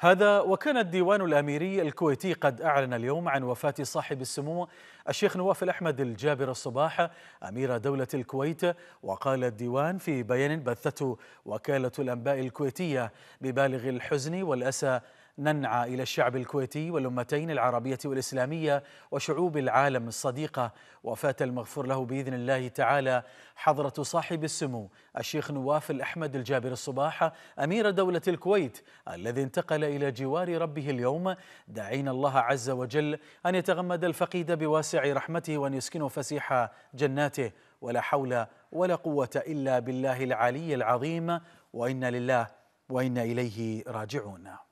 هذا وكان الديوان الأميري الكويتي قد أعلن اليوم عن وفاة صاحب السمو الشيخ نواف الأحمد الجابر الصباح أمير دولة الكويت وقال الديوان في بيان بثته وكالة الأنباء الكويتية ببالغ الحزن والأسى ننعى إلى الشعب الكويتي والأمتين العربية والإسلامية وشعوب العالم الصديقة وفاة المغفور له بإذن الله تعالى حضرة صاحب السمو الشيخ نواف الأحمد الجابر الصباح أمير دولة الكويت الذي انتقل إلى جوار ربه اليوم داعين الله عز وجل أن يتغمد الفقيد بواسع رحمته وأن يسكنه فسيح جناته ولا حول ولا قوة إلا بالله العلي العظيم وإنا لله وإنا إليه راجعون